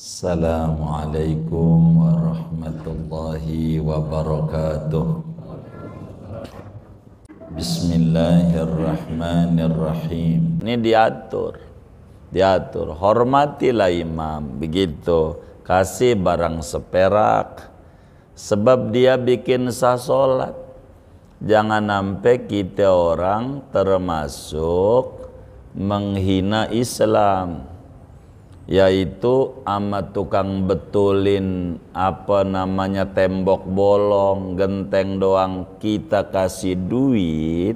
Assalamualaikum warahmatullahi wabarakatuh Bismillahirrahmanirrahim Ini diatur Diatur Hormatilah imam Begitu Kasih barang seperak Sebab dia bikin sah solat Jangan sampai kita orang termasuk Menghina Islam yaitu ama tukang betulin apa namanya tembok bolong, genteng doang kita kasih duit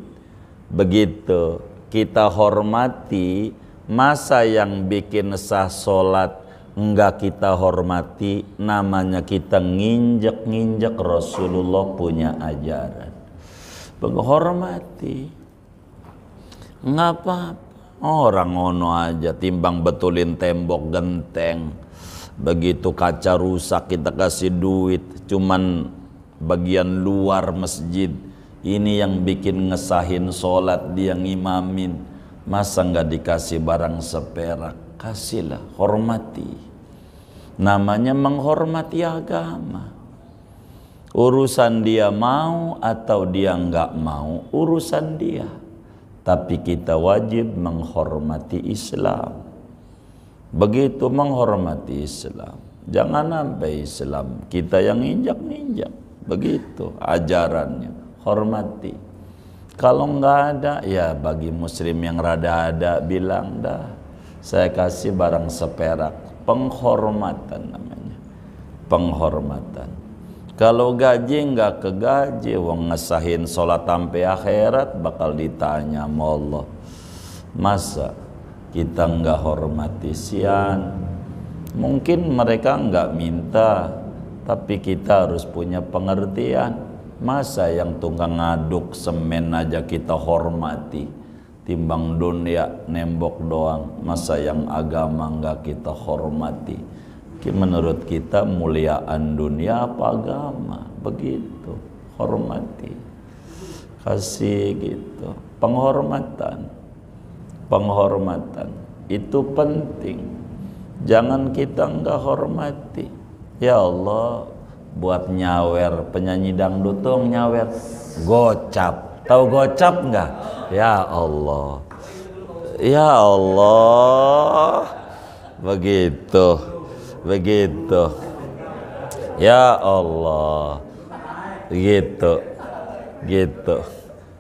begitu. Kita hormati masa yang bikin sah solat enggak kita hormati namanya kita nginjek-nginjek Rasulullah punya ajaran menghormati enggak apa Orang ono aja timbang betulin tembok genteng. Begitu kaca rusak kita kasih duit. Cuman bagian luar masjid. Ini yang bikin ngesahin sholat dia ngimamin. Masa nggak dikasih barang seperak? Kasihlah, hormati. Namanya menghormati agama urusan dia mau atau dia nggak mau urusan dia tapi kita wajib menghormati Islam. Begitu menghormati Islam, jangan sampai Islam kita yang injak-injak. Begitu ajarannya, hormati. Kalau nggak ada, ya bagi muslim yang rada-ada bilang dah, saya kasih barang seperak. Penghormatan namanya, penghormatan kalau gaji nggak ke gaji, wong ngesahin sholat sampai akhirat bakal ditanya sama Allah masa kita nggak hormati sian mungkin mereka nggak minta tapi kita harus punya pengertian masa yang tunggang ngaduk semen aja kita hormati timbang dunia nembok doang masa yang agama nggak kita hormati menurut kita muliaan dunia apa agama begitu hormati kasih gitu penghormatan penghormatan itu penting jangan kita enggak hormati ya Allah buat nyawer penyanyi dangdut dong nyawer gocap tahu gocap enggak ya Allah ya Allah begitu begitu ya Allah gitu gitu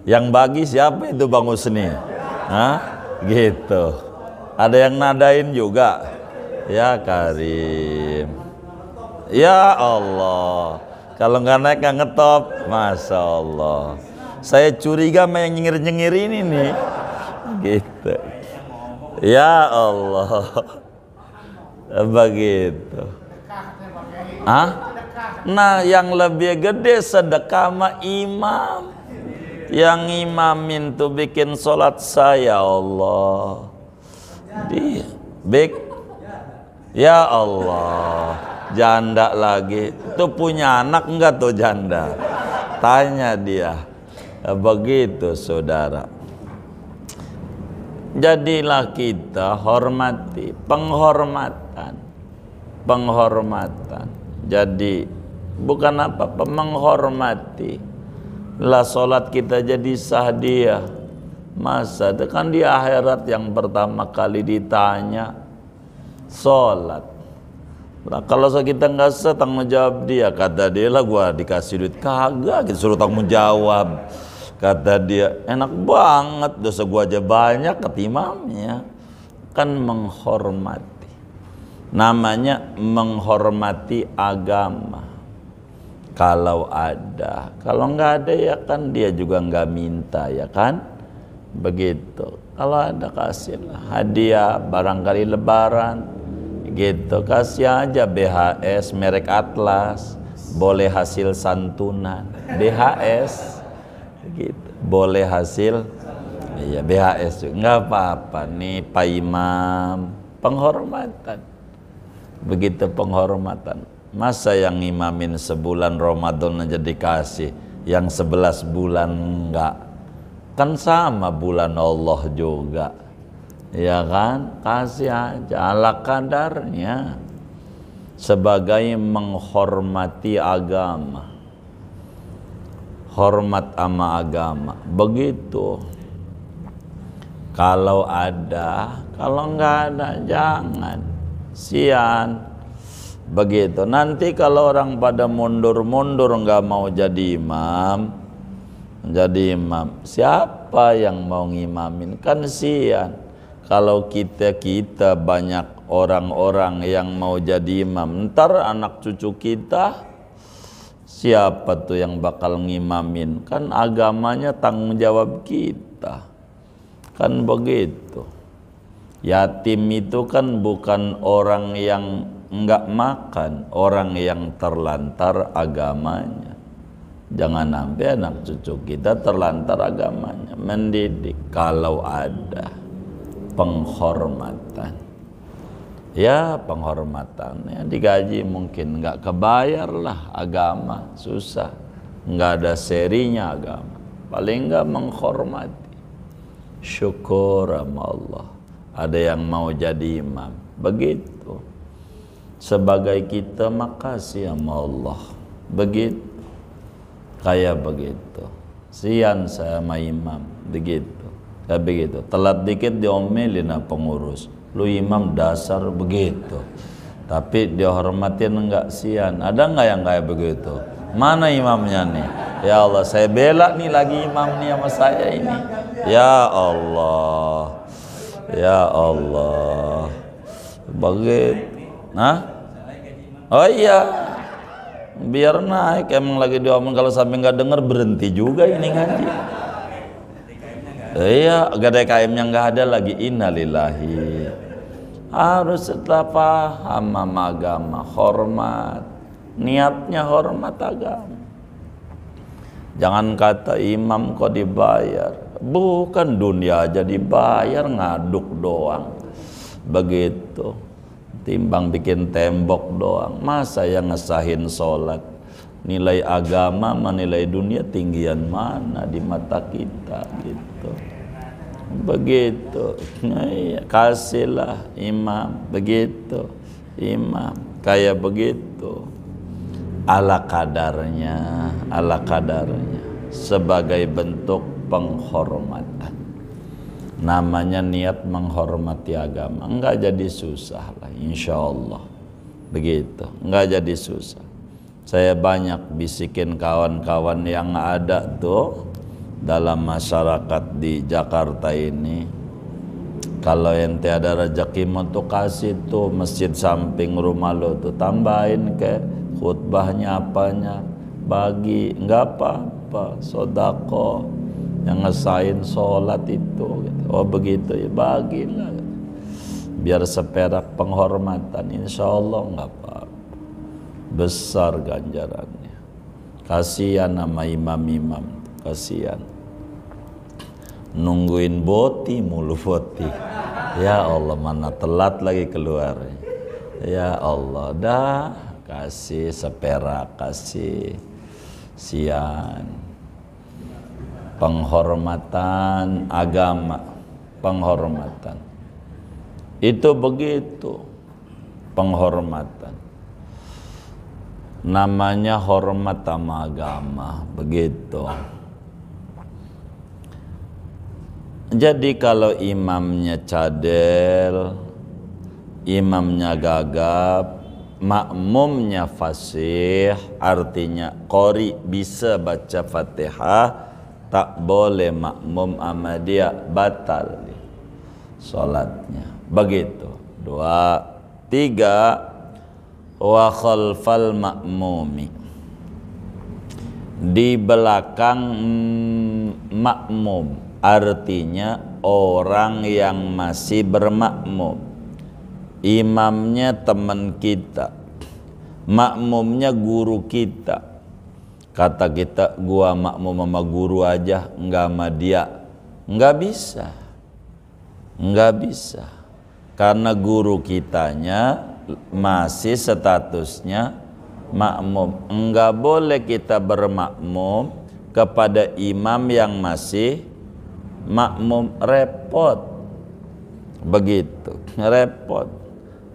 yang bagi siapa itu Bang Usni Hah? gitu ada yang nadain juga ya Karim ya Allah kalau nggak naik nggak ngetop Masya Allah saya curiga sama yang nyengir-nyengir ini nih gitu ya Allah begitu ah nah yang lebih gede sedekah sama imam yang imamin tuh bikin sholat saya Allah dia big ya Allah janda lagi tuh punya anak enggak tuh janda tanya dia begitu saudara jadilah kita hormati penghormatan penghormatan jadi bukan apa-apa menghormati lah solat kita jadi sah dia masa itu kan di akhirat yang pertama kali ditanya solat lah kalau kita nggak sah jawab dia kata dia lah gua dikasih duit kagak kita suruh tanggung jawab Kata dia, enak banget dosa gua aja banyak ketimamnya. Kan menghormati. Namanya menghormati agama. Kalau ada, kalau nggak ada ya kan dia juga nggak minta ya kan? Begitu. Kalau ada kasihlah hadiah, barangkali lebaran, gitu kasih aja BHS merek Atlas boleh hasil santunan BHS boleh hasil iya BHS nggak apa-apa nih Pak Imam penghormatan begitu penghormatan masa yang imamin sebulan Ramadan aja dikasih yang sebelas bulan enggak kan sama bulan Allah juga ya kan kasih aja ala kadarnya sebagai menghormati agama hormat sama agama begitu kalau ada kalau nggak ada jangan sian begitu nanti kalau orang pada mundur-mundur nggak mau jadi imam jadi imam siapa yang mau ngimamin kan sian kalau kita kita banyak orang-orang yang mau jadi imam ntar anak cucu kita Siapa tuh yang bakal ngimamin? Kan agamanya tanggung jawab kita. Kan begitu. Yatim itu kan bukan orang yang enggak makan, orang yang terlantar agamanya. Jangan sampai anak cucu kita terlantar agamanya. Mendidik kalau ada penghormatan ya penghormatan ya digaji mungkin nggak kebayar lah agama susah nggak ada serinya agama paling nggak menghormati syukur sama Allah ada yang mau jadi imam begitu sebagai kita makasih sama Allah begitu kayak begitu sian saya sama imam begitu ya begitu telat dikit diomelin pengurus lu imam dasar begitu tapi dia dihormatin enggak sian ada enggak yang kayak begitu mana imamnya nih ya Allah saya bela nih lagi imam nih sama saya ini ya Allah ya Allah begitu nah oh iya biar naik emang lagi diomong kalau sampai nggak denger berhenti juga ini ngaji iya gak DKM yang nggak ada lagi innalillahi harus tetap paham sama agama, hormat. Niatnya hormat agama. Jangan kata imam kok dibayar. Bukan dunia aja dibayar, ngaduk doang. Begitu. Timbang bikin tembok doang. Masa yang ngesahin sholat? Nilai agama menilai dunia tinggian mana di mata kita gitu begitu iya, kasihlah imam begitu imam kayak begitu ala kadarnya ala kadarnya sebagai bentuk penghormatan namanya niat menghormati agama enggak jadi susah lah insyaallah begitu enggak jadi susah saya banyak bisikin kawan-kawan yang ada tuh dalam masyarakat di Jakarta ini kalau ente ada rejeki mau tuh kasih tuh masjid samping rumah lo tuh tambahin ke khutbahnya apanya bagi nggak apa-apa sodako yang ngesain sholat itu gitu. oh begitu ya bagilah biar seperak penghormatan insya Allah nggak apa-apa besar ganjarannya kasihan nama imam-imam kasihan nungguin boti mulu boti ya Allah mana telat lagi keluar ya Allah dah kasih seperak kasih sian penghormatan agama penghormatan itu begitu penghormatan namanya hormat sama agama begitu Jadi kalau imamnya cadel, imamnya gagap, makmumnya fasih, artinya kori bisa baca fatihah, tak boleh makmum sama dia, batal solatnya. Begitu. Dua, tiga, wa khalfal makmumi. Di belakang mm, makmum artinya orang yang masih bermakmum imamnya teman kita makmumnya guru kita kata kita gua makmum sama guru aja enggak sama dia enggak bisa enggak bisa karena guru kitanya masih statusnya makmum enggak boleh kita bermakmum kepada imam yang masih makmum repot begitu repot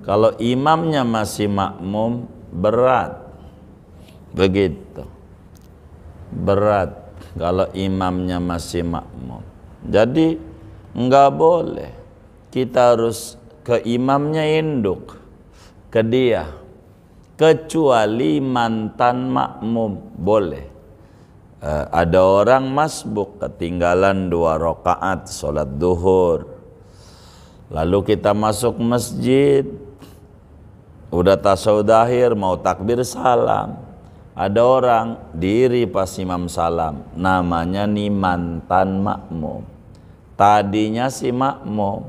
kalau imamnya masih makmum berat begitu berat kalau imamnya masih makmum jadi nggak boleh kita harus ke imamnya induk ke dia kecuali mantan makmum boleh Eh, ada orang masbuk ketinggalan dua rakaat sholat duhur lalu kita masuk masjid udah tasawudahir mau takbir salam ada orang diri pas imam salam namanya ni mantan makmum tadinya si makmum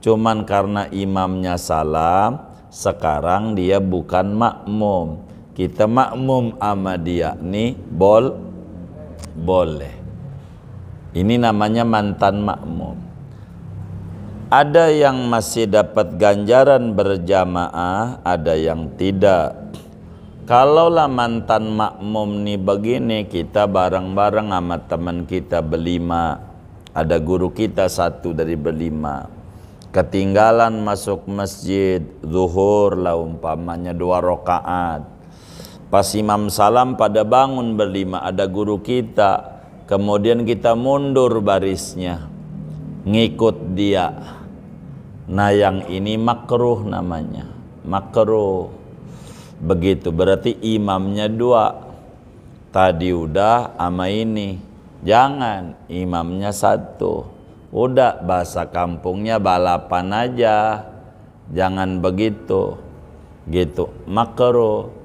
cuman karena imamnya salam sekarang dia bukan makmum kita makmum sama dia nih bol boleh. Ini namanya mantan makmum. Ada yang masih dapat ganjaran berjamaah, ada yang tidak. Kalau lah mantan makmum nih begini, kita bareng-bareng sama teman kita berlima. Ada guru kita satu dari berlima. Ketinggalan masuk masjid, zuhur lah umpamanya dua rokaat Pas Imam Salam pada bangun berlima, ada guru kita, kemudian kita mundur barisnya, ngikut dia. Nah yang ini makruh namanya, makruh. Begitu, berarti imamnya dua. Tadi udah ama ini, jangan imamnya satu. Udah bahasa kampungnya balapan aja, jangan begitu. Gitu, makruh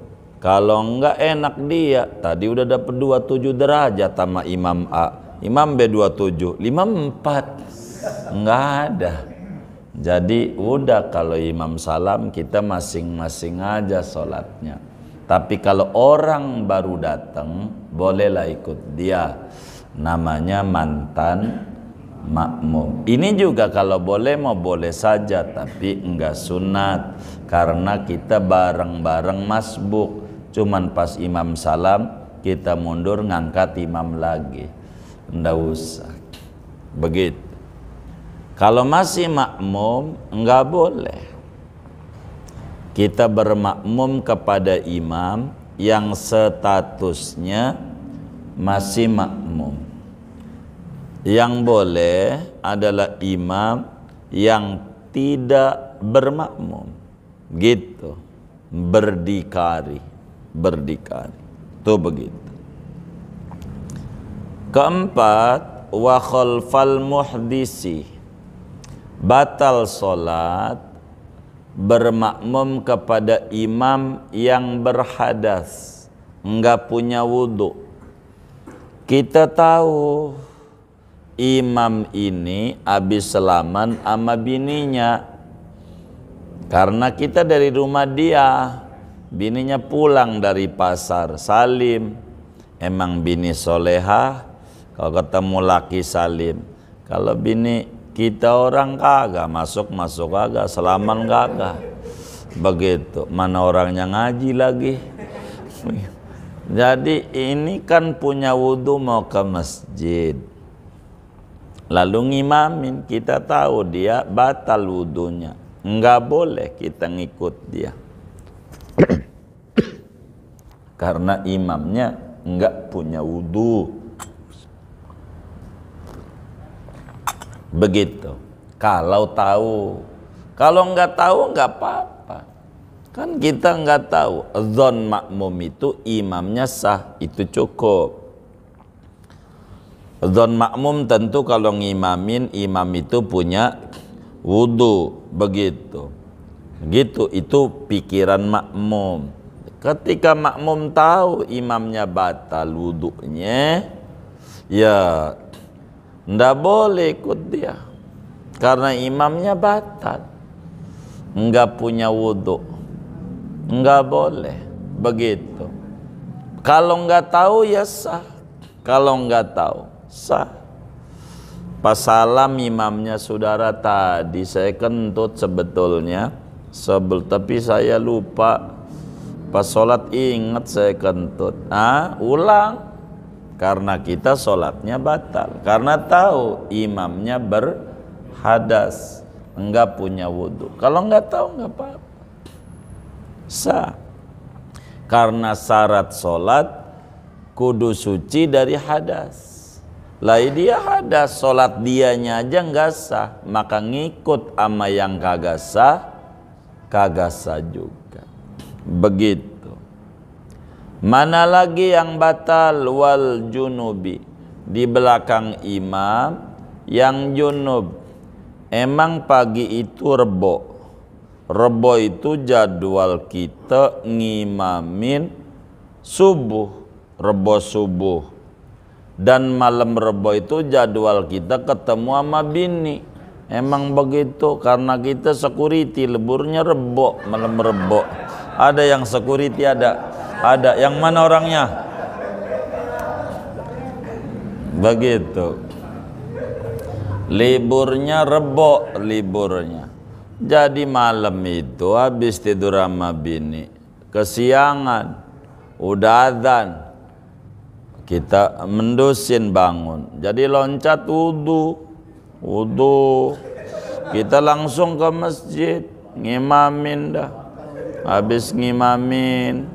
kalau enggak enak dia, tadi udah dapat 27 derajat sama Imam A. Imam B 27, 54. Enggak ada. Jadi udah kalau imam salam kita masing-masing aja sholatnya. Tapi kalau orang baru datang bolehlah ikut dia. Namanya mantan makmum. Ini juga kalau boleh mau boleh saja tapi enggak sunat karena kita bareng-bareng masbuk Cuman pas imam salam kita mundur ngangkat imam lagi. Nggak usah. Begitu. Kalau masih makmum nggak boleh. Kita bermakmum kepada imam yang statusnya masih makmum. Yang boleh adalah imam yang tidak bermakmum. Gitu. Berdikari berdikari. Itu begitu. Keempat, wa khalfal muhdisi. Batal solat bermakmum kepada imam yang berhadas, enggak punya wudhu. Kita tahu imam ini habis selaman sama bininya. Karena kita dari rumah dia, Bininya pulang dari pasar Salim. Emang bini Soleha. Kalau ketemu laki Salim. Kalau bini kita orang kagak masuk masuk kagak selaman kagak begitu mana orangnya ngaji lagi jadi ini kan punya wudhu mau ke masjid lalu ngimamin kita tahu dia batal wudhunya nggak boleh kita ngikut dia karena imamnya enggak punya wudhu begitu kalau tahu kalau nggak tahu nggak apa-apa kan kita nggak tahu zon makmum itu imamnya sah itu cukup Zon makmum tentu kalau ngimamin imam itu punya wudhu begitu. Gitu, itu pikiran makmum. Ketika makmum tahu imamnya batal wuduknya, ya ndak boleh ikut dia. Karena imamnya batal. Enggak punya wuduk. Enggak boleh. Begitu. Kalau enggak tahu ya sah. Kalau enggak tahu sah. Pas salam imamnya saudara tadi saya kentut sebetulnya sebel tapi saya lupa pas sholat ingat saya kentut ah ulang karena kita sholatnya batal karena tahu imamnya berhadas enggak punya wudhu kalau enggak tahu enggak apa-apa sah karena syarat sholat kudu suci dari hadas lah dia hadas sholat dianya aja enggak sah maka ngikut ama yang kagak sah kagasa juga. Begitu. Mana lagi yang batal wal junubi di belakang imam yang junub. Emang pagi itu rebo. Rebo itu jadwal kita ngimamin subuh, rebo subuh. Dan malam rebo itu jadwal kita ketemu sama bini Emang begitu karena kita security leburnya rebok malam rebok. Ada yang security ada ada yang mana orangnya? Begitu. Liburnya rebok liburnya. Jadi malam itu habis tidur sama bini kesiangan udah adzan kita mendusin bangun. Jadi loncat wudhu wudhu kita langsung ke masjid ngimamin dah habis ngimamin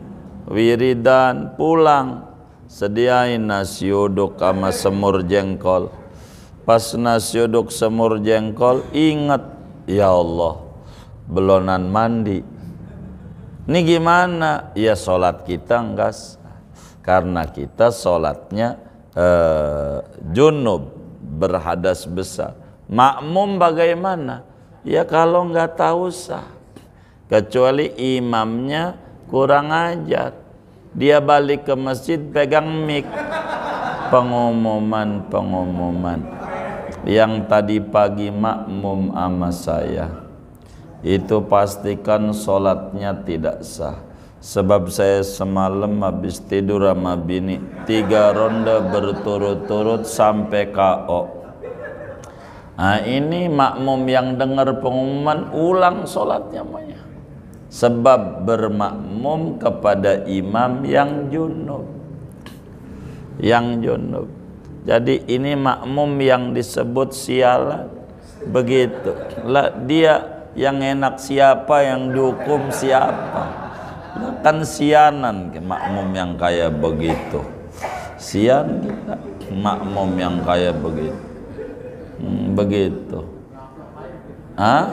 wiridan pulang sediain nasi uduk sama semur jengkol pas nasi uduk semur jengkol ingat ya Allah belonan mandi ini gimana ya sholat kita enggak karena kita sholatnya eh, junub berhadas besar. Makmum bagaimana? Ya kalau nggak tahu sah. Kecuali imamnya kurang ajar. Dia balik ke masjid pegang mic. Pengumuman-pengumuman. Yang tadi pagi makmum sama saya. Itu pastikan sholatnya tidak sah Sebab saya semalam habis tidur sama bini Tiga ronde berturut-turut sampai KO Nah ini makmum yang dengar pengumuman ulang sholatnya Maya. Sebab bermakmum kepada imam yang junub Yang junub Jadi ini makmum yang disebut sialan Begitu Dia yang enak siapa yang dihukum siapa kan sianan makmum yang kaya begitu sian kita makmum yang kaya begitu hmm, begitu ah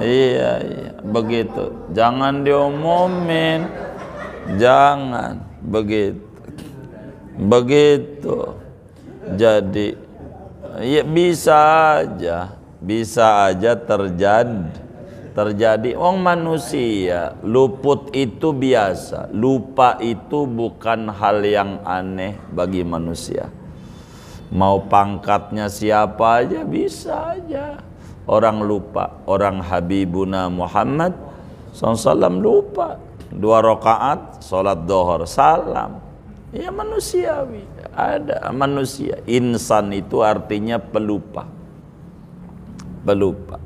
iya iya begitu jangan diumumin jangan begitu begitu jadi ya bisa aja bisa aja terjadi terjadi orang manusia luput itu biasa lupa itu bukan hal yang aneh bagi manusia mau pangkatnya siapa aja bisa aja orang lupa orang Habibuna Muhammad salam lupa dua rakaat salat dohor salam ya manusiawi ada manusia insan itu artinya pelupa pelupa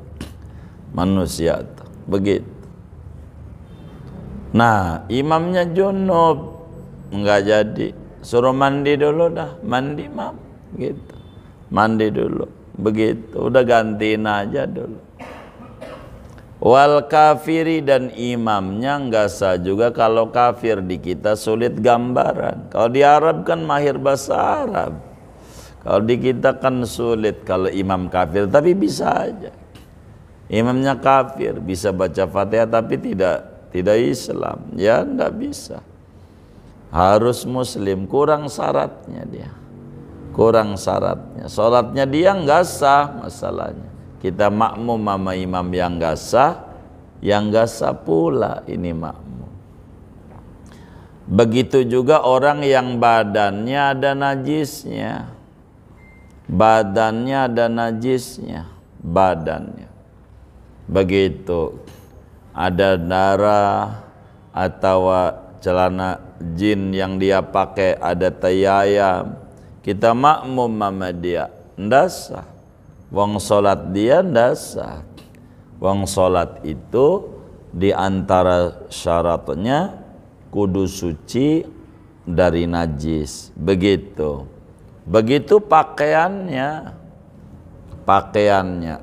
manusia begitu nah imamnya junub enggak jadi suruh mandi dulu dah mandi mam gitu mandi dulu begitu udah gantiin aja dulu wal kafiri dan imamnya enggak sah juga kalau kafir di kita sulit gambaran kalau di Arab kan mahir bahasa Arab kalau di kita kan sulit kalau imam kafir tapi bisa aja imamnya kafir bisa baca fatihah tapi tidak tidak Islam ya tidak bisa harus muslim kurang syaratnya dia kurang syaratnya sholatnya dia nggak sah masalahnya kita makmum sama imam yang nggak sah yang nggak sah pula ini makmum begitu juga orang yang badannya ada najisnya badannya ada najisnya badannya begitu ada darah atau celana jin yang dia pakai ada tayaya kita makmum sama dia ndasa wong salat dia ndasa wong salat itu di antara syaratnya kudu suci dari najis begitu begitu pakaiannya pakaiannya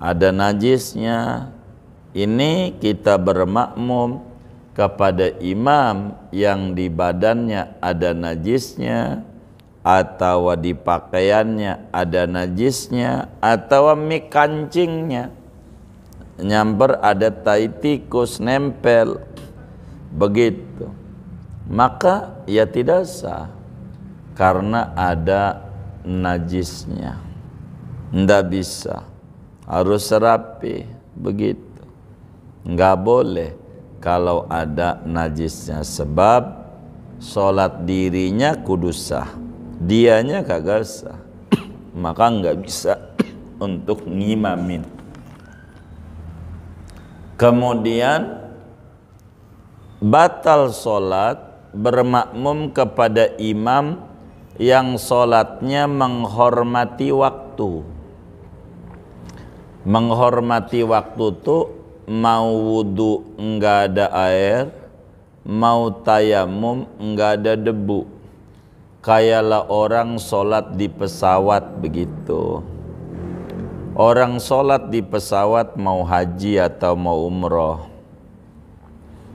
ada najisnya. Ini kita bermakmum kepada imam yang di badannya ada najisnya atau di pakaiannya ada najisnya atau mi kancingnya nyamper ada tai tikus nempel begitu maka ya tidak sah karena ada najisnya ndak bisa harus serapi begitu nggak boleh kalau ada najisnya sebab sholat dirinya kudus sah dianya kagak sah maka nggak bisa untuk ngimamin kemudian batal sholat bermakmum kepada imam yang sholatnya menghormati waktu menghormati waktu tuh mau wudhu enggak ada air mau tayamum enggak ada debu kayalah orang sholat di pesawat begitu orang sholat di pesawat mau haji atau mau umroh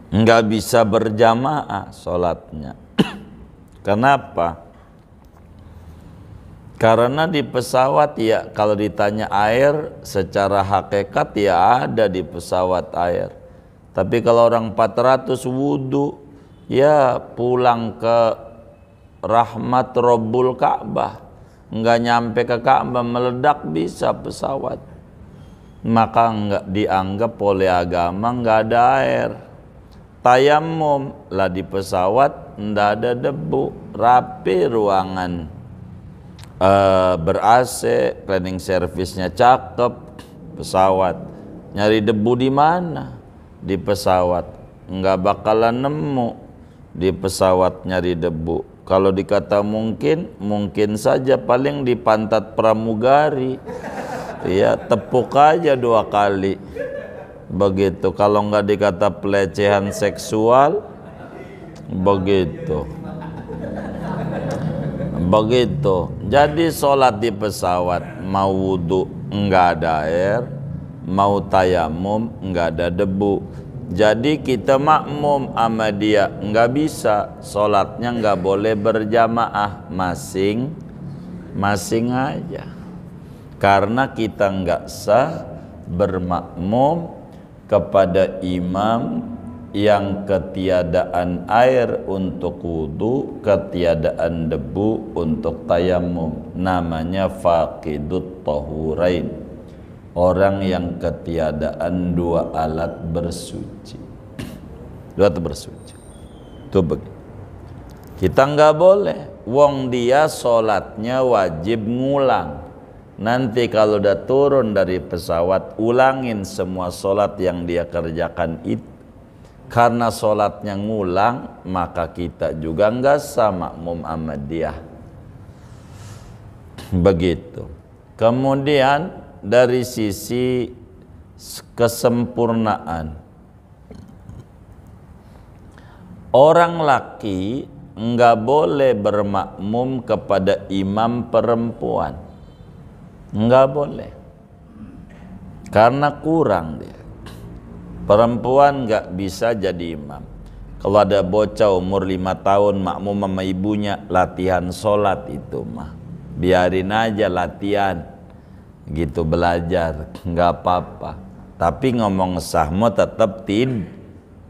enggak bisa berjamaah sholatnya kenapa? Karena di pesawat ya kalau ditanya air secara hakikat ya ada di pesawat air. Tapi kalau orang 400 wudhu ya pulang ke rahmat Rabbul Ka'bah. Enggak nyampe ke Ka'bah meledak bisa pesawat. Maka enggak dianggap oleh agama enggak ada air. Tayamum lah di pesawat enggak ada debu, rapi ruangan uh, ber AC, cleaning servicenya cakep, pesawat. Nyari debu di mana? Di pesawat. Nggak bakalan nemu di pesawat nyari debu. Kalau dikata mungkin, mungkin saja paling di pantat pramugari. Iya, tepuk aja dua kali. Begitu. Kalau nggak dikata pelecehan seksual, begitu. Begitu. Jadi sholat di pesawat mau wudhu enggak ada air, mau tayamum enggak ada debu. Jadi kita makmum sama dia enggak bisa, sholatnya enggak boleh berjamaah masing masing aja. Karena kita enggak sah bermakmum kepada imam yang ketiadaan air untuk wudhu, ketiadaan debu untuk tayamum. Namanya faqidut tahurain. Orang yang ketiadaan dua alat bersuci. Dua alat bersuci. Itu begitu. Kita nggak boleh. Wong dia sholatnya wajib ngulang. Nanti kalau udah turun dari pesawat, ulangin semua sholat yang dia kerjakan itu karena sholatnya ngulang maka kita juga nggak sama Muhammadiyah begitu kemudian dari sisi kesempurnaan orang laki nggak boleh bermakmum kepada imam perempuan nggak boleh karena kurang dia Perempuan nggak bisa jadi imam. Kalau ada bocah umur lima tahun makmum sama ibunya latihan sholat itu mah. Biarin aja latihan. Gitu belajar, nggak apa-apa. Tapi ngomong sahmu tetap tid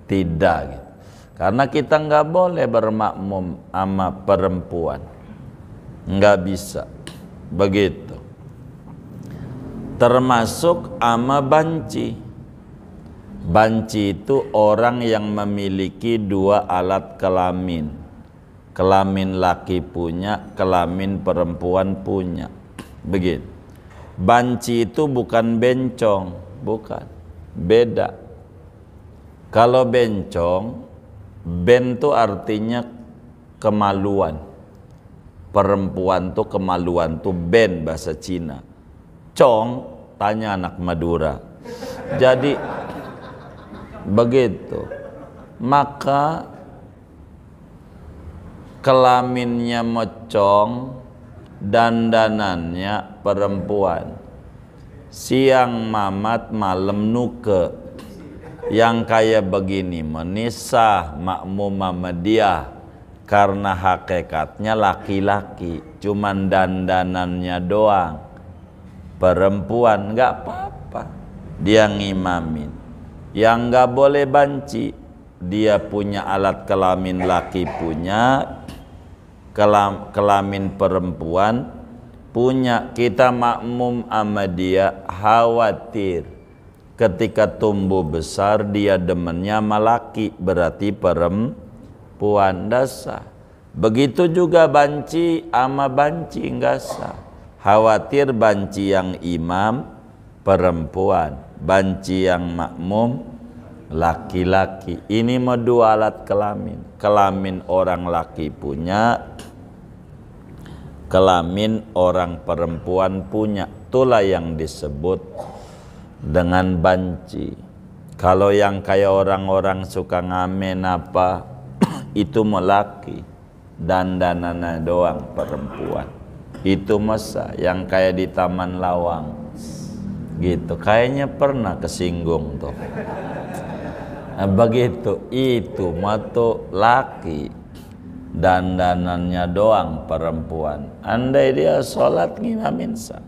tidak gitu. Karena kita nggak boleh bermakmum sama perempuan. Nggak bisa. Begitu. Termasuk ama banci Banci itu orang yang memiliki dua alat kelamin. Kelamin laki punya, kelamin perempuan punya. Begitu. Banci itu bukan bencong, bukan. Beda. Kalau bencong, ben itu artinya kemaluan. Perempuan tuh kemaluan tuh ben bahasa Cina. Cong tanya anak Madura. Jadi begitu maka kelaminnya mocong dandanannya perempuan siang mamat malam nuke yang kaya begini menisah makmum media karena hakikatnya laki-laki cuman dandanannya doang perempuan nggak apa-apa dia ngimamin yang nggak boleh banci dia punya alat kelamin laki punya kelam, kelamin perempuan punya kita makmum sama dia khawatir ketika tumbuh besar dia demennya malaki berarti perempuan dasa begitu juga banci ama banci nggak sah khawatir banci yang imam perempuan banci yang makmum laki-laki ini mau dua alat kelamin kelamin orang laki punya kelamin orang perempuan punya itulah yang disebut dengan banci kalau yang kayak orang-orang suka ngamen apa itu melaki dan danana doang perempuan itu masa yang kayak di taman lawang gitu kayaknya pernah kesinggung tuh nah, begitu itu matu laki dandanannya doang perempuan andai dia sholat ngina sah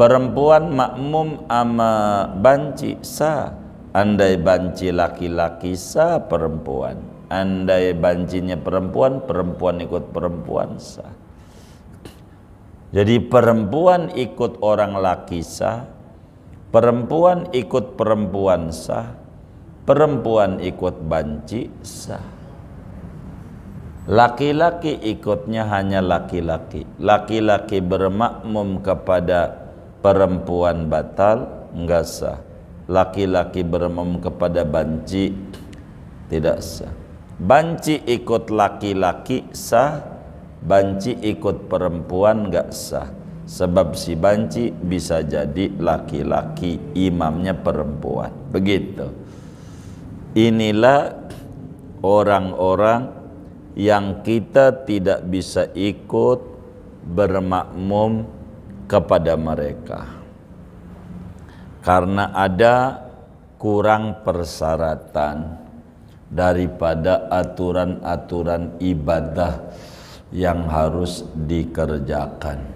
perempuan makmum ama banci sa andai banci laki-laki sa perempuan andai bancinya perempuan perempuan ikut perempuan sa jadi perempuan ikut orang laki sah Perempuan ikut perempuan sah, perempuan ikut banci sah. Laki-laki ikutnya hanya laki-laki. Laki-laki bermakmum kepada perempuan batal, enggak sah. Laki-laki bermakmum kepada banci, tidak sah. Banci ikut laki-laki sah, banci ikut perempuan enggak sah sebab si banci bisa jadi laki-laki imamnya perempuan begitu inilah orang-orang yang kita tidak bisa ikut bermakmum kepada mereka karena ada kurang persyaratan daripada aturan-aturan ibadah yang harus dikerjakan.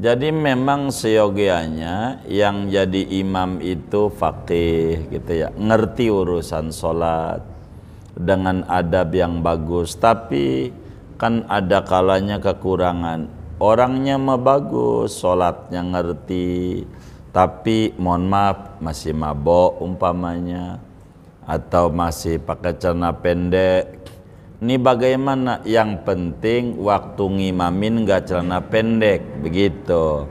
Jadi memang seyogianya yang jadi imam itu faqih gitu ya, ngerti urusan sholat dengan adab yang bagus. Tapi kan ada kalanya kekurangan. Orangnya mah bagus, sholatnya ngerti, tapi mohon maaf masih mabok umpamanya atau masih pakai celana pendek ini bagaimana yang penting waktu ngimamin enggak celana pendek begitu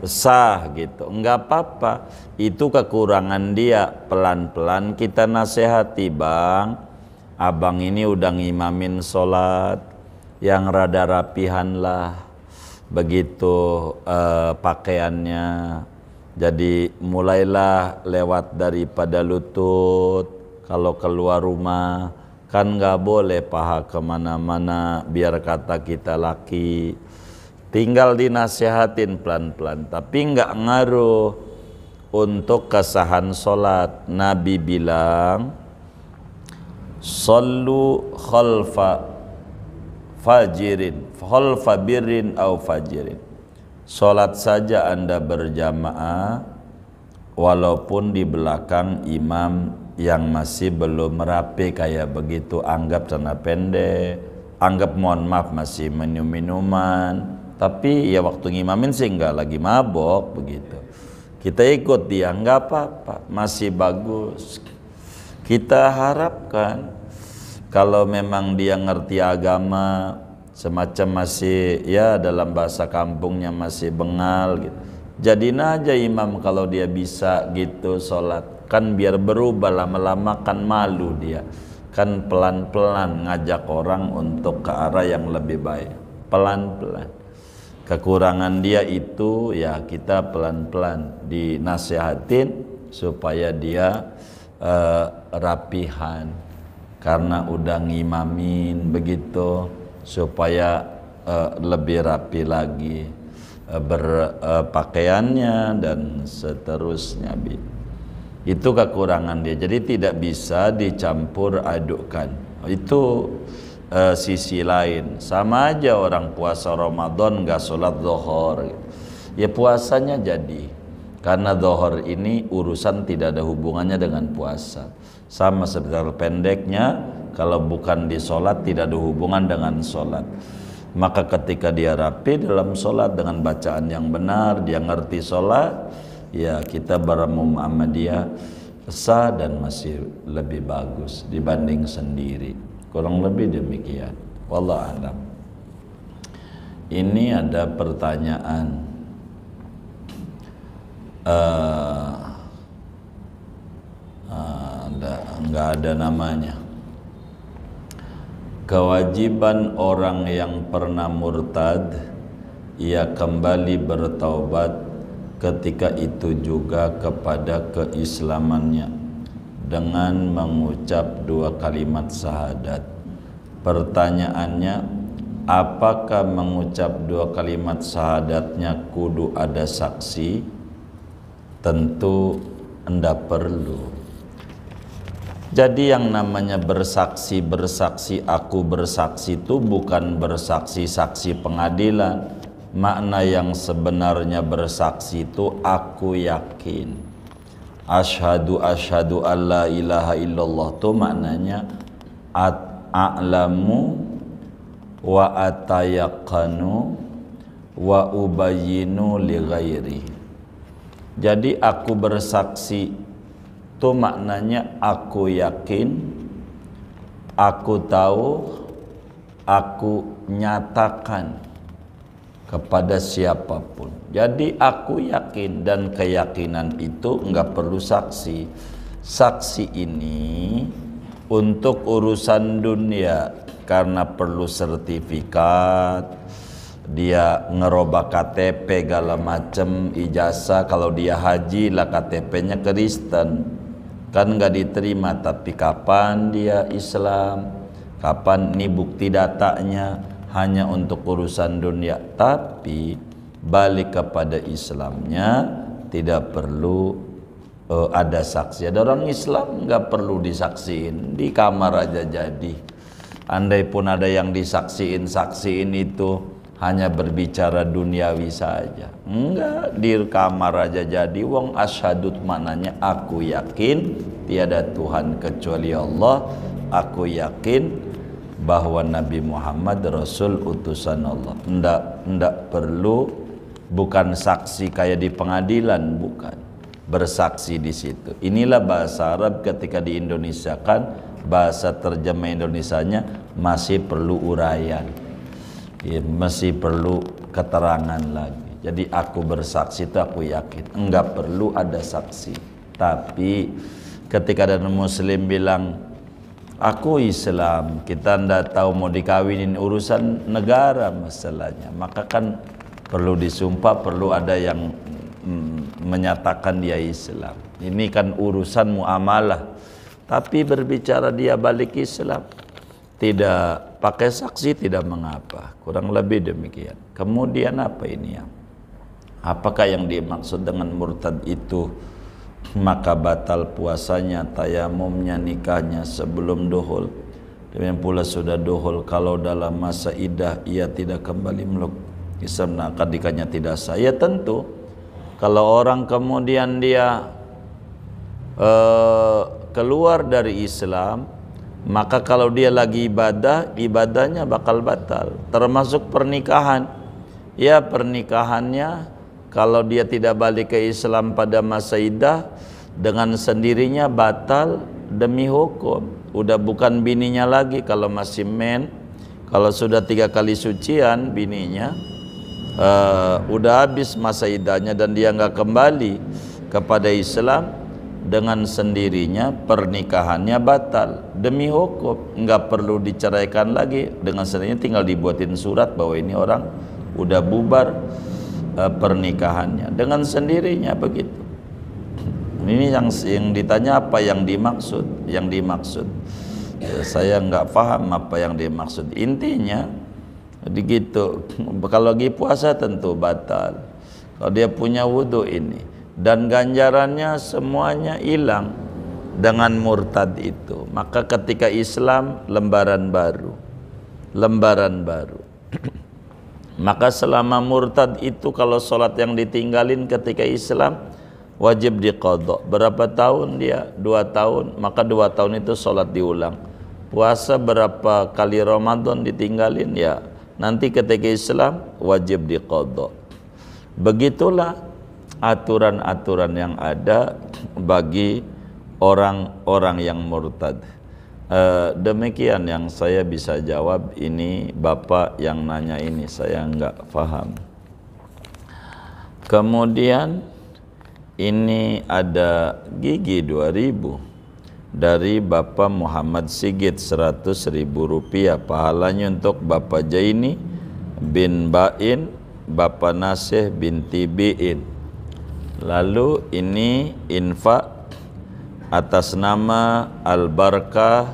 sah gitu Enggak apa-apa itu kekurangan dia pelan-pelan kita nasihati bang abang ini udah ngimamin sholat yang rada rapihan lah begitu eh, pakaiannya jadi mulailah lewat daripada lutut kalau keluar rumah kan nggak boleh paha kemana-mana biar kata kita laki tinggal dinasehatin pelan-pelan tapi nggak ngaruh untuk kesahan sholat Nabi bilang Sallu khalfa fajirin khalfa birin au fajirin Sholat saja anda berjamaah walaupun di belakang imam yang masih belum merapi kayak begitu anggap sana pendek anggap mohon maaf masih minum minuman tapi ya waktu ngimamin sih nggak lagi mabok begitu kita ikut dia nggak apa-apa masih bagus kita harapkan kalau memang dia ngerti agama semacam masih ya dalam bahasa kampungnya masih bengal gitu Jadi aja imam kalau dia bisa gitu sholat kan biar berubah lama-lama kan malu dia kan pelan-pelan ngajak orang untuk ke arah yang lebih baik pelan-pelan kekurangan dia itu ya kita pelan-pelan dinasehatin supaya dia uh, rapihan karena udah ngimamin begitu supaya uh, lebih rapi lagi eh, berpakaiannya dan seterusnya itu kekurangan dia jadi tidak bisa dicampur adukkan itu uh, sisi lain sama aja orang puasa Ramadan gak sholat zuhur ya puasanya jadi karena zuhur ini urusan tidak ada hubungannya dengan puasa sama sebentar pendeknya kalau bukan di sholat tidak ada hubungan dengan sholat maka ketika dia rapi dalam sholat dengan bacaan yang benar dia ngerti sholat ya kita beramu Muhammadiyah sah dan masih lebih bagus dibanding sendiri kurang lebih demikian wallah alam ini ada pertanyaan uh, uh, ada, enggak ada namanya kewajiban orang yang pernah murtad ia kembali bertaubat ketika itu juga kepada keislamannya dengan mengucap dua kalimat syahadat. Pertanyaannya, apakah mengucap dua kalimat syahadatnya kudu ada saksi? Tentu Anda perlu. Jadi yang namanya bersaksi bersaksi aku bersaksi itu bukan bersaksi saksi pengadilan makna yang sebenarnya bersaksi itu aku yakin ashadu ashadu alla ilaha illallah itu maknanya at a'lamu wa atayaqanu wa ubayinu li ghairi jadi aku bersaksi itu maknanya aku yakin aku tahu aku nyatakan kepada siapapun. Jadi aku yakin dan keyakinan itu nggak perlu saksi. Saksi ini untuk urusan dunia karena perlu sertifikat, dia ngerobak KTP segala macem ijazah kalau dia haji lah KTP-nya Kristen kan nggak diterima tapi kapan dia Islam kapan ini bukti datanya hanya untuk urusan dunia tapi balik kepada Islamnya tidak perlu uh, ada saksi ada orang Islam nggak perlu disaksiin di kamar aja jadi andai pun ada yang disaksiin saksiin itu hanya berbicara duniawi saja enggak di kamar aja jadi wong asyhadut mananya aku yakin tiada Tuhan kecuali Allah aku yakin bahwa Nabi Muhammad Rasul utusan Allah. Ndak ndak perlu bukan saksi kayak di pengadilan bukan bersaksi di situ. Inilah bahasa Arab ketika di Indonesia kan bahasa terjemah Indonesianya masih perlu uraian. Ya, masih perlu keterangan lagi. Jadi aku bersaksi itu aku yakin. Enggak perlu ada saksi. Tapi ketika ada muslim bilang Aku Islam, kita ndak tahu mau dikawinin urusan negara masalahnya. Maka kan perlu disumpah, perlu ada yang mm, menyatakan dia Islam. Ini kan urusan muamalah. Tapi berbicara dia balik Islam, tidak pakai saksi tidak mengapa. Kurang lebih demikian. Kemudian apa ini ya? Apakah yang dimaksud dengan murtad itu? maka batal puasanya, tayamumnya, nikahnya sebelum duhul. Demikian pula sudah duhul kalau dalam masa idah ia tidak kembali meluk Islam nah tidak sah. Ya tentu kalau orang kemudian dia uh, keluar dari Islam maka kalau dia lagi ibadah ibadahnya bakal batal termasuk pernikahan ya pernikahannya kalau dia tidak balik ke Islam pada masa idah dengan sendirinya batal demi hukum udah bukan bininya lagi kalau masih men kalau sudah tiga kali sucian bininya uh, udah habis masa idahnya dan dia nggak kembali kepada Islam dengan sendirinya pernikahannya batal demi hukum nggak perlu diceraikan lagi dengan sendirinya tinggal dibuatin surat bahwa ini orang udah bubar Eh, pernikahannya dengan sendirinya begitu. Ini yang yang ditanya apa yang dimaksud, yang dimaksud. Eh, saya nggak paham apa yang dimaksud. Intinya begitu. Kalau lagi puasa tentu batal. Kalau dia punya wudhu ini dan ganjarannya semuanya hilang dengan murtad itu. Maka ketika Islam lembaran baru, lembaran baru. Maka selama murtad itu kalau sholat yang ditinggalin ketika Islam wajib dikodok. Berapa tahun dia? Dua tahun. Maka dua tahun itu sholat diulang. Puasa berapa kali Ramadan ditinggalin? Ya nanti ketika Islam wajib dikodok. Begitulah aturan-aturan yang ada bagi orang-orang yang murtad. Uh, demikian yang saya bisa jawab ini Bapak yang nanya ini saya nggak paham. Kemudian ini ada gigi 2000 dari Bapak Muhammad Sigit 100 ribu rupiah pahalanya untuk Bapak Jaini bin Bain Bapak Nasih bin Tibiin lalu ini infak atas nama Al-Barkah,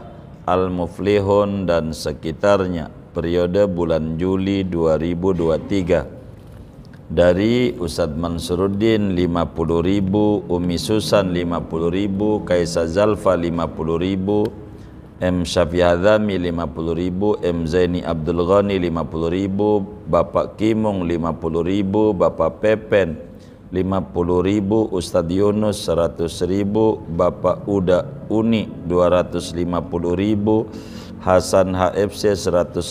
Al-Muflihun dan sekitarnya periode bulan Juli 2023 dari Ustadz Mansuruddin 50.000, Umi Susan 50.000, Kaisa Zalfa 50.000, M. Syafi Hadami 50.000, M. Zaini Abdul Ghani 50.000, Bapak Kimung 50.000, Bapak Pepen 50 ribu, Ustaz Yunus 100 ribu, Bapak Uda Uni 250 ribu, Hasan HFC 150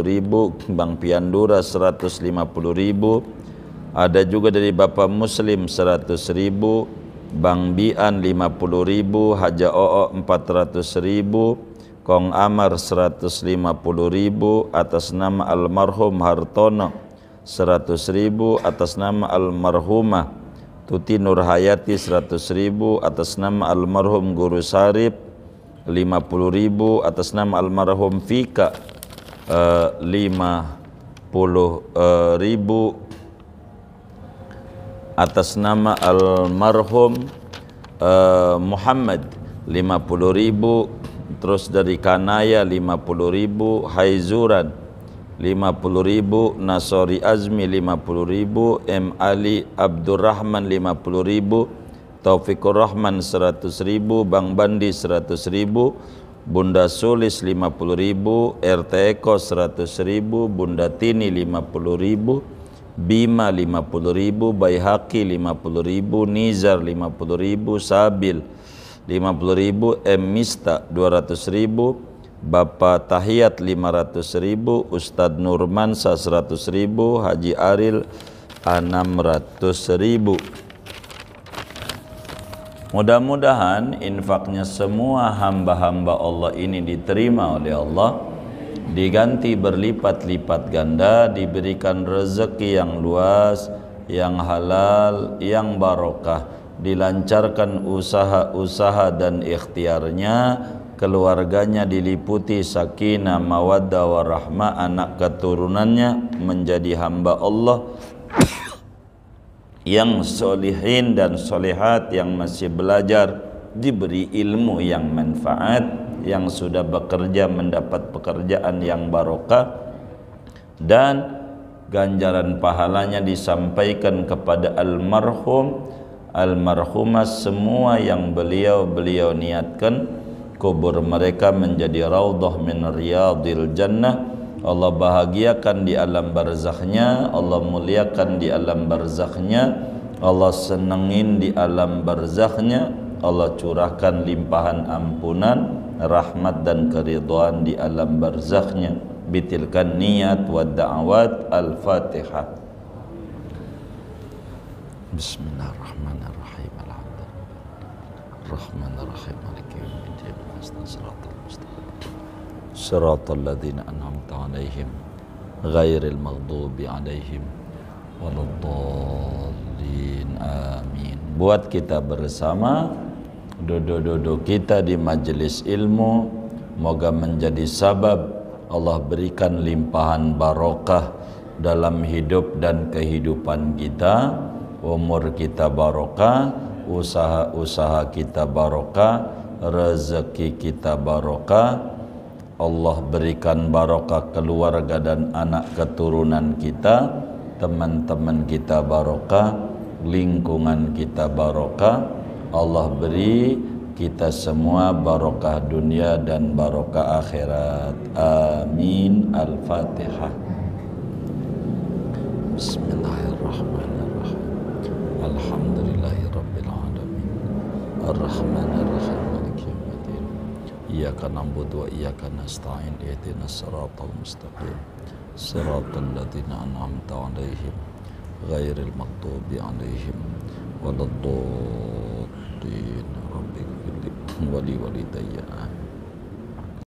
ribu, Bang Piandura 150 ribu, ada juga dari Bapak Muslim 100 ribu, Bang Bian 50 ribu, Haja Oo 400 ribu, Kong Amar 150 ribu atas nama almarhum Hartono seratus ribu atas nama almarhumah Tuti Nurhayati seratus ribu atas nama almarhum Guru Sarip lima puluh ribu atas nama almarhum Fika eh, lima puluh eh, ribu atas nama almarhum uh, Muhammad 50 ribu terus dari Kanaya 50 ribu Haizuran 50.000 Nasori Azmi 50.000 M. Ali Abdurrahman 50.000 Taufikur Rahman 100.000 Bang Bandi 100.000 Bunda Sulis 50.000 RT Eko 100.000 Bunda Tini 50.000 Bima 50.000 Baihaki 50.000 Nizar 50.000 Sabil 50.000 M. Mista 200.000 ribu Bapak Tahiyat 500 ribu, Ustadz Nurman 100 ribu, Haji Aril 600 ribu. Mudah-mudahan infaknya semua hamba-hamba Allah ini diterima oleh Allah Diganti berlipat-lipat ganda, diberikan rezeki yang luas, yang halal, yang barokah Dilancarkan usaha-usaha dan ikhtiarnya keluarganya diliputi sakinah mawaddah warahmah anak keturunannya menjadi hamba Allah yang solihin dan solihat yang masih belajar diberi ilmu yang manfaat yang sudah bekerja mendapat pekerjaan yang barokah dan ganjaran pahalanya disampaikan kepada almarhum almarhumah semua yang beliau-beliau niatkan kubur mereka menjadi raudhah min riyadil jannah Allah bahagiakan di alam barzakhnya Allah muliakan di alam barzakhnya Allah senengin di alam barzakhnya Allah curahkan limpahan ampunan rahmat dan keridhaan di alam barzakhnya bitilkan niat wa da'wat al-fatihah Bismillahirrahmanirrahim Alhamdulillah Rahmanirrahim صراط الذين أنعمت عليهم غير المغضوب عليهم ولا الضالين آمين buat kita bersama duduk-duduk kita di majelis ilmu moga menjadi sabab Allah berikan limpahan barokah dalam hidup dan kehidupan kita umur kita barokah usaha-usaha kita barokah rezeki kita barokah Allah berikan barokah keluarga dan anak keturunan kita teman-teman kita barokah lingkungan kita barokah Allah beri kita semua barokah dunia dan barokah akhirat amin al-fatihah bismillahirrahmanirrahim alhamdulillahirabbil alamin arrahmanirrahim Iyaka na'budu wa iyaka nasta'in Ihdina siratal mustaqim Siratal ladina an'amta alaihim Ghairil maktubi alaihim Waladdu Dina rabbi Wali wali daya'an